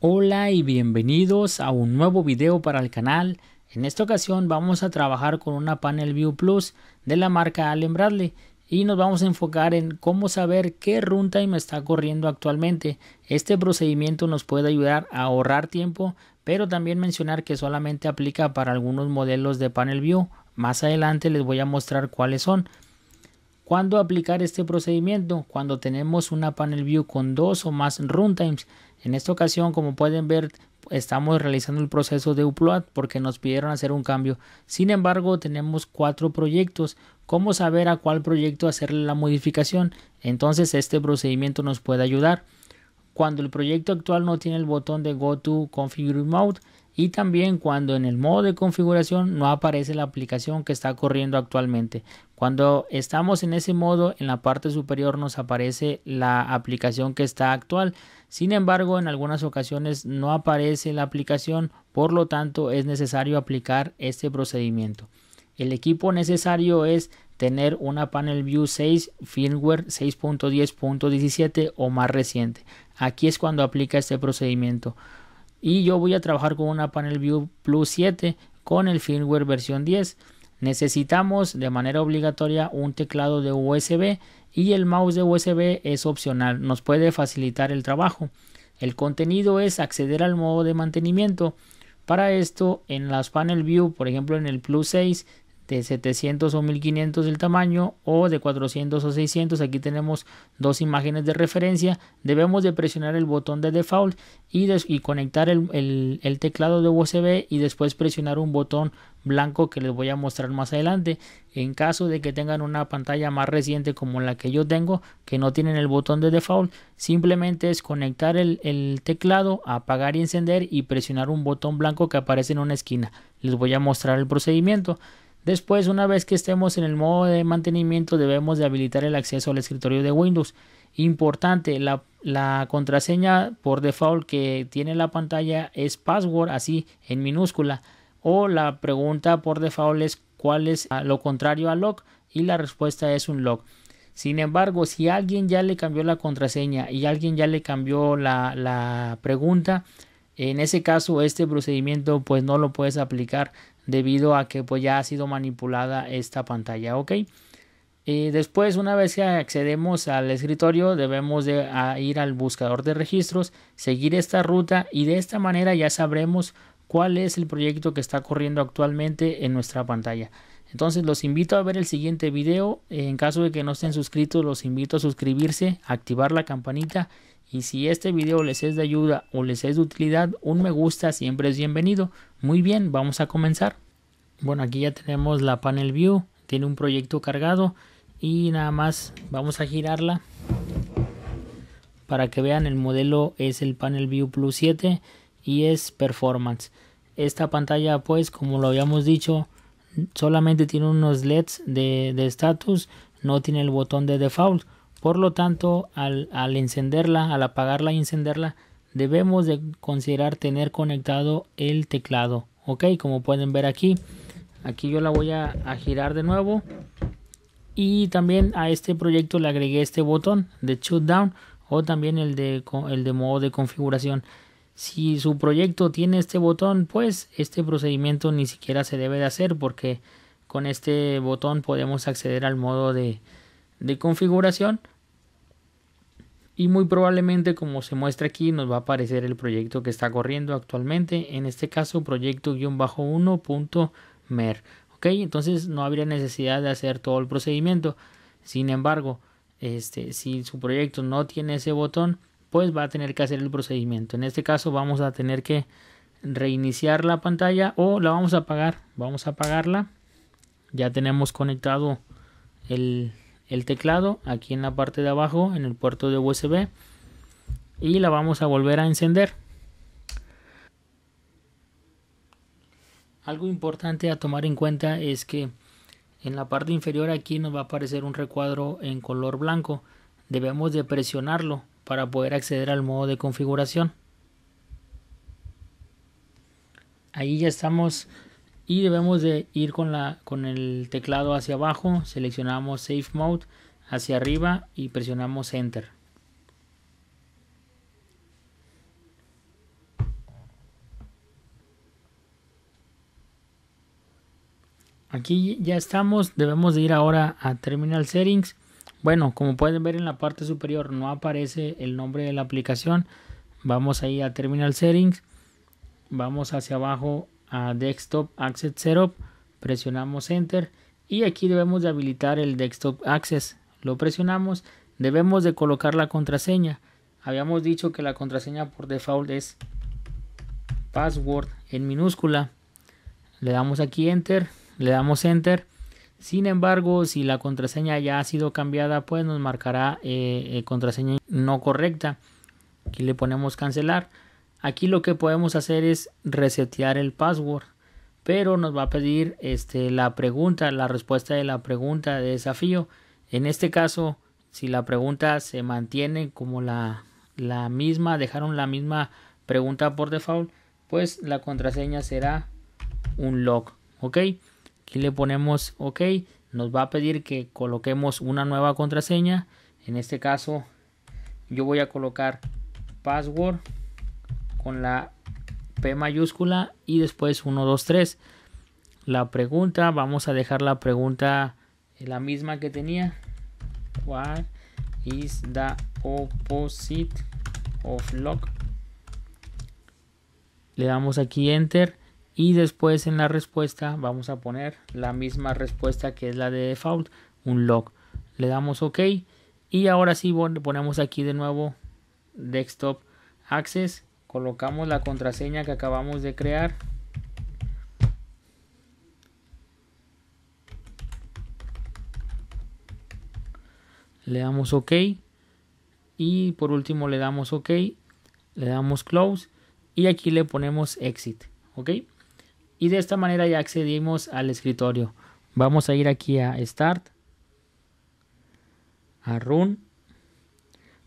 Hola y bienvenidos a un nuevo video para el canal. En esta ocasión vamos a trabajar con una Panel View Plus de la marca Allen Bradley y nos vamos a enfocar en cómo saber qué runtime está corriendo actualmente. Este procedimiento nos puede ayudar a ahorrar tiempo, pero también mencionar que solamente aplica para algunos modelos de Panel View. Más adelante les voy a mostrar cuáles son. ¿Cuándo aplicar este procedimiento? Cuando tenemos una panel view con dos o más runtimes. En esta ocasión, como pueden ver, estamos realizando el proceso de upload porque nos pidieron hacer un cambio. Sin embargo, tenemos cuatro proyectos. ¿Cómo saber a cuál proyecto hacerle la modificación? Entonces, este procedimiento nos puede ayudar. Cuando el proyecto actual no tiene el botón de Go to Configure Mode, y también cuando en el modo de configuración no aparece la aplicación que está corriendo actualmente. Cuando estamos en ese modo, en la parte superior nos aparece la aplicación que está actual. Sin embargo, en algunas ocasiones no aparece la aplicación, por lo tanto es necesario aplicar este procedimiento. El equipo necesario es tener una Panel View 6 firmware 6.10.17 o más reciente. Aquí es cuando aplica este procedimiento y yo voy a trabajar con una Panel View Plus 7 con el firmware versión 10. Necesitamos de manera obligatoria un teclado de USB y el mouse de USB es opcional, nos puede facilitar el trabajo. El contenido es acceder al modo de mantenimiento. Para esto, en las Panel View, por ejemplo en el Plus 6, de 700 o 1500 el tamaño o de 400 o 600 aquí tenemos dos imágenes de referencia debemos de presionar el botón de default y, y conectar el, teclado de USB y después presionar un botón blanco que les voy a mostrar más adelante en caso de que tengan una pantalla más reciente como la que yo tengo que no tienen el botón de default simplemente es conectar el, el teclado apagar y encender y presionar un botón blanco que aparece en una esquina les voy a mostrar el procedimiento Después, una vez que estemos en el modo de mantenimiento, debemos de habilitar el acceso al escritorio de Windows. Importante, la, contraseña por default que tiene la pantalla es password, así en minúscula. O la pregunta por default es cuál es ah, lo contrario a lock y la respuesta es un lock. Sin embargo, si alguien ya le cambió la contraseña y alguien ya le cambió la, la pregunta, en ese caso este procedimiento pues no lo puedes aplicar debido a que pues ya ha sido manipulada esta pantalla ok eh, después una vez que accedemos al escritorio debemos de ir al buscador de registros seguir esta ruta y de esta manera ya sabremos cuál es el proyecto que está corriendo actualmente en nuestra pantalla entonces los invito a ver el siguiente video en caso de que no estén suscritos los invito a suscribirse activar la campanita y si este video les es de ayuda o les es de utilidad, un me gusta siempre es bienvenido. Muy bien, vamos a comenzar. Bueno, aquí ya tenemos la panel view, tiene un proyecto cargado y nada más vamos a girarla para que vean el modelo es el panel view plus 7 y es performance esta pantalla pues como lo habíamos dicho solamente tiene unos leds de estatus no tiene el botón de default por lo tanto, al, encenderla, al apagarla y encenderla, debemos de considerar tener conectado el teclado. Ok, como pueden ver aquí, aquí yo la voy a, girar de nuevo. Y también a este proyecto le agregué este botón de shutdown o también el de, el de modo de configuración. Si su proyecto tiene este botón, pues este procedimiento ni siquiera se debe de hacer porque con este botón podemos acceder al modo de, de configuración y muy probablemente como se muestra aquí nos va a aparecer el proyecto que está corriendo actualmente en este caso proyecto-1.mer ok entonces no habría necesidad de hacer todo el procedimiento sin embargo este si su proyecto no tiene ese botón pues va a tener que hacer el procedimiento en este caso vamos a tener que reiniciar la pantalla o la vamos a apagar vamos a apagarla ya tenemos conectado el el teclado aquí en la parte de abajo en el puerto de USB y la vamos a volver a encender. Algo importante a tomar en cuenta es que en la parte inferior aquí nos va a aparecer un recuadro en color blanco. Debemos de presionarlo para poder acceder al modo de configuración. Ahí ya estamos y debemos de ir con, la, con el teclado hacia abajo, seleccionamos Safe Mode hacia arriba y presionamos Enter. Aquí ya estamos, debemos de ir ahora a Terminal Settings. Bueno, como pueden ver en la parte superior no aparece el nombre de la aplicación. Vamos ahí a Terminal Settings. Vamos hacia abajo a Desktop Access Setup, presionamos Enter y aquí debemos de habilitar el Desktop Access. Lo presionamos, debemos de colocar la contraseña. Habíamos dicho que la contraseña por default es password en minúscula. Le damos aquí Enter, le damos Enter. Sin embargo, si la contraseña ya ha sido cambiada, pues nos marcará eh, eh, contraseña no correcta. Aquí le ponemos cancelar Aquí lo que podemos hacer es resetear el password, pero nos va a pedir este, la pregunta, la respuesta de la pregunta de desafío. En este caso, si la pregunta se mantiene como la, la misma, dejaron la misma pregunta por default, pues la contraseña será un log. Ok, aquí le ponemos ok, nos va a pedir que coloquemos una nueva contraseña. En este caso, yo voy a colocar password con la P mayúscula y después 1, 2, 3. La pregunta, vamos a dejar la pregunta eh, la misma que tenía. What is the opposite of log? Le damos aquí enter y después en la respuesta vamos a poner la misma respuesta que es la de default, un log. Le damos OK y ahora sí ponemos aquí de nuevo desktop access colocamos la contraseña que acabamos de crear le damos ok y por último le damos ok le damos close y aquí le ponemos exit ok y de esta manera ya accedimos al escritorio vamos a ir aquí a start a run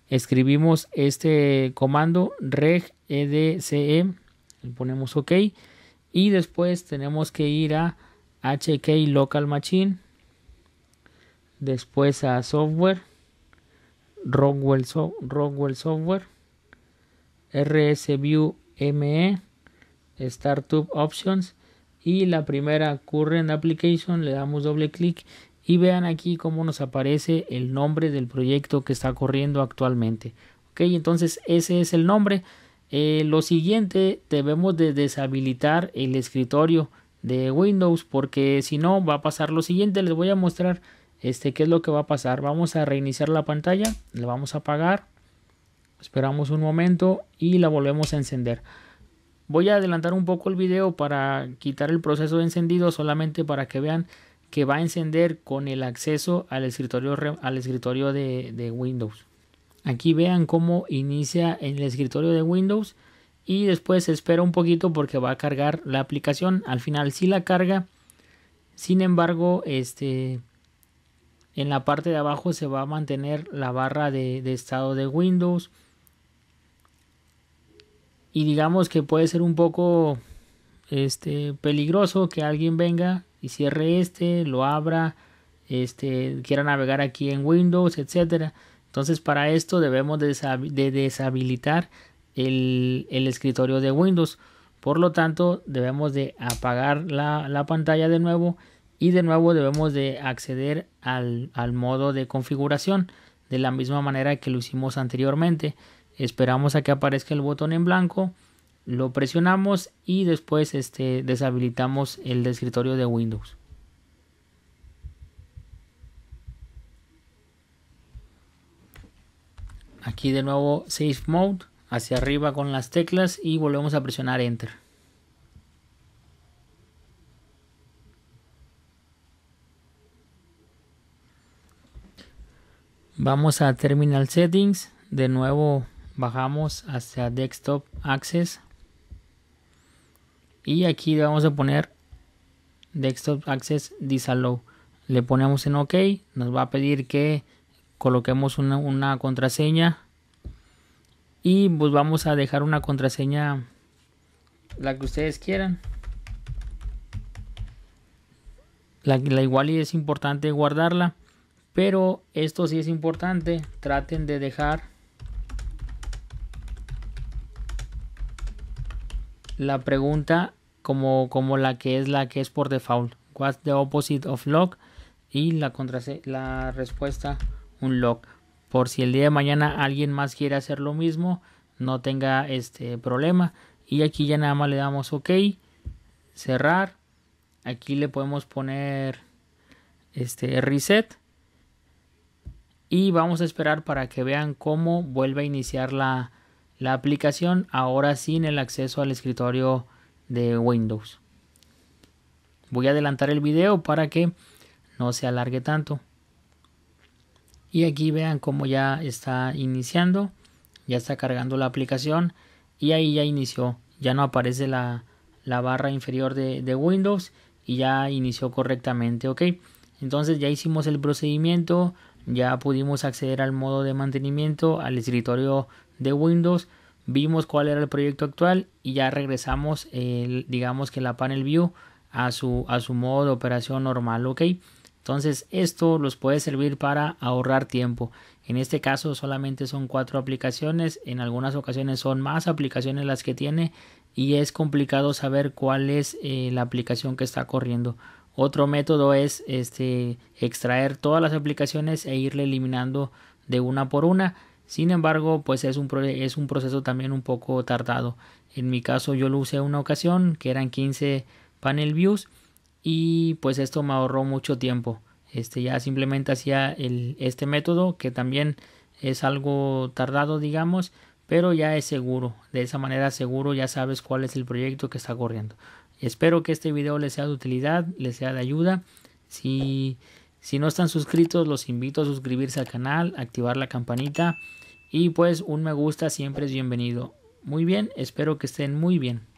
escribimos este comando reg e, e, le ponemos ok y después tenemos que ir a hk local machine después a software rockwell, software rsview me startup options y la primera current application le damos doble clic y vean aquí cómo nos aparece el nombre del proyecto que está corriendo actualmente. Ok, entonces ese es el nombre. Eh, lo siguiente, debemos de deshabilitar el escritorio de Windows porque si no va a pasar lo siguiente. Les voy a mostrar este qué es lo que va a pasar. Vamos a reiniciar la pantalla, le vamos a apagar, esperamos un momento y la volvemos a encender. Voy a adelantar un poco el video para quitar el proceso de encendido solamente para que vean que va a encender con el acceso al escritorio, al escritorio de, Windows. Aquí vean cómo inicia en el escritorio de Windows y después espera un poquito porque va a cargar la aplicación. Al final sí la carga. Sin embargo, este en la parte de abajo se va a mantener la barra de, estado de Windows. Y digamos que puede ser un poco este, peligroso que alguien venga y cierre este, lo abra, este, quiera navegar aquí en Windows, etcétera. Entonces para esto debemos de deshabilitar el, el, escritorio de Windows. Por lo tanto debemos de apagar la, la pantalla de nuevo y de nuevo debemos de acceder al, al, modo de configuración de la misma manera que lo hicimos anteriormente. Esperamos a que aparezca el botón en blanco lo presionamos y después este, deshabilitamos el escritorio de Windows. Aquí de nuevo Safe Mode hacia arriba con las teclas y volvemos a presionar Enter. Vamos a Terminal Settings, de nuevo bajamos hacia Desktop Access y aquí le vamos a poner desktop access disallow le ponemos en ok nos va a pedir que coloquemos una, contraseña y pues vamos a dejar una contraseña la que ustedes quieran la, la igual y es importante guardarla pero esto sí es importante traten de dejar la pregunta como, como la que es la que es por default. What's the opposite of lock Y la, la respuesta un lock Por si el día de mañana alguien más quiere hacer lo mismo, no tenga este problema. Y aquí ya nada más le damos OK, cerrar. Aquí le podemos poner este reset. Y vamos a esperar para que vean cómo vuelve a iniciar la, la aplicación ahora sin el acceso al escritorio de Windows. Voy a adelantar el video para que no se alargue tanto. Y aquí vean cómo ya está iniciando, ya está cargando la aplicación y ahí ya inició, ya no aparece la, barra inferior de, de, Windows y ya inició correctamente, ok. Entonces ya hicimos el procedimiento, ya pudimos acceder al modo de mantenimiento, al escritorio de Windows, vimos cuál era el proyecto actual y ya regresamos, digamos que la panel view a su, a su modo de operación normal, ¿ok? Entonces esto los puede servir para ahorrar tiempo. En este caso solamente son cuatro aplicaciones, en algunas ocasiones son más aplicaciones las que tiene y es complicado saber cuál es eh, la aplicación que está corriendo. Otro método es este, extraer todas las aplicaciones e irle eliminando de una por una. Sin embargo, pues es un, es un proceso también un poco tardado. En mi caso yo lo usé una ocasión que eran 15 panel views y pues esto me ahorró mucho tiempo. Este ya simplemente hacía el, este método que también es algo tardado digamos, pero ya es seguro. De esa manera seguro ya sabes cuál es el proyecto que está corriendo. Espero que este video les sea de utilidad, les sea de ayuda. Si, si no están suscritos, los invito a suscribirse al canal, activar la campanita y pues un me gusta siempre es bienvenido. Muy bien, espero que estén muy bien.